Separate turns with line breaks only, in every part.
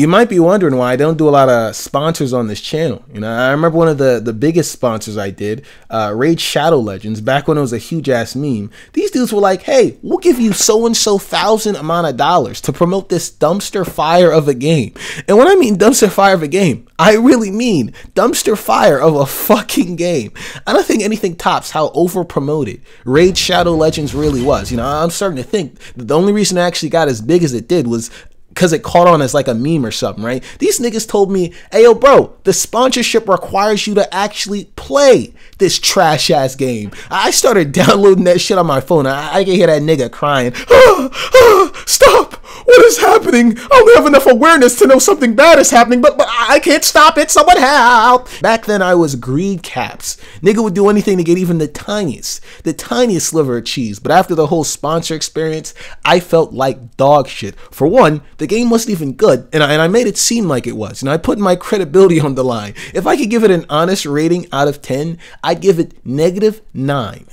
You might be wondering why I don't do a lot of sponsors on this channel. You know, I remember one of the, the biggest sponsors I did, uh, Raid Shadow Legends, back when it was a huge ass meme. These dudes were like, hey, we'll give you so and so thousand amount of dollars to promote this dumpster fire of a game. And when I mean dumpster fire of a game, I really mean dumpster fire of a fucking game. I don't think anything tops how over promoted Raid Shadow Legends really was. You know, I'm starting to think the only reason I actually got as big as it did was because it caught on as like a meme or something, right? These niggas told me, hey, yo, bro, the sponsorship requires you to actually play this trash ass game. I started downloading that shit on my phone. I, I can hear that nigga crying, ah, ah, stop, what is happening? I only have enough awareness to know something bad is happening, but, but I can't stop it. Someone help! Back then, I was greed caps. Nigga would do anything to get even the tiniest, the tiniest sliver of cheese. But after the whole sponsor experience, I felt like dog shit. For one, the game wasn't even good, and I, and I made it seem like it was. And I put my credibility on the line. If I could give it an honest rating out of 10, I'd give it negative 9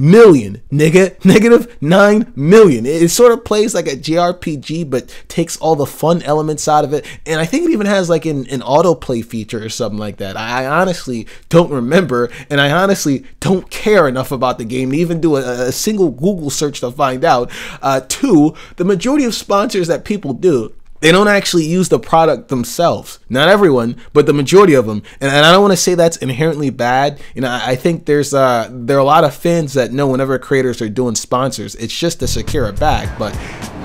million, nigga. Negative 9 million. It, it, sort of plays like a JRPG, but takes all the fun elements out of it. And I think it even has like an, an autoplay feature or something like that. I, I, honestly don't remember, and I honestly don't care enough about the game to even do a, a single Google search to find out. Uh, two, the majority of sponsors that people do they don't actually use the product themselves. Not everyone, but the majority of them. And, and I don't want to say that's inherently bad. You know, I, I think there's uh, there are a lot of fans that know whenever creators are doing sponsors, it's just to secure a bag. But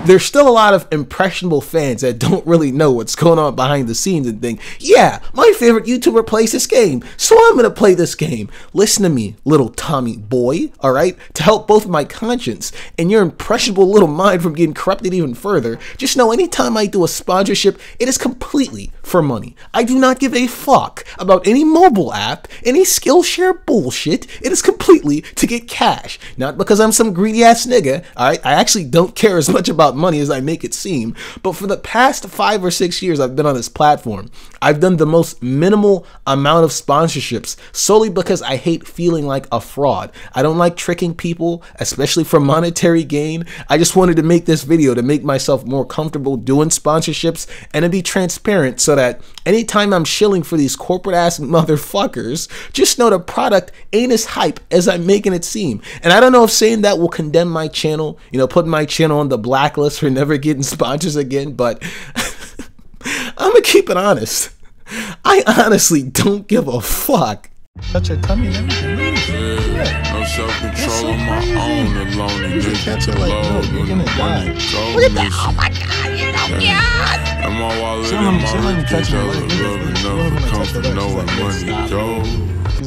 there's still a lot of impressionable fans that don't really know what's going on behind the scenes and think, yeah, my favorite YouTuber plays this game, so I'm gonna play this game. Listen to me, little Tommy boy, all right? To help both my conscience and your impressionable little mind from getting corrupted even further, just know anytime I do a sponsorship, it is completely for money. I do not give a fuck about any mobile app, any Skillshare bullshit. It is completely to get cash. Not because I'm some greedy ass nigga, alright? I actually don't care as much about money as I make it seem. But for the past five or six years I've been on this platform, I've done the most minimal amount of sponsorships solely because I hate feeling like a fraud. I don't like tricking people, especially for monetary gain. I just wanted to make this video to make myself more comfortable doing sponsorships sponsorships and to be transparent so that anytime I'm shilling for these corporate ass motherfuckers, just know the product ain't as hype as I'm making it seem. And I don't know if saying that will condemn my channel, you know, putting my channel on the blacklist for never getting sponsors again, but I'm gonna keep it honest. I honestly don't give a fuck. Touch your tummy and everything. No self control on my own alone. You just catch like, you're gonna die. Look at that. Oh my god. Yes! I'm all wallet in my touch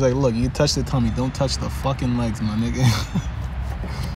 my like, look, you touch the tummy, don't touch the fucking legs, my nigga.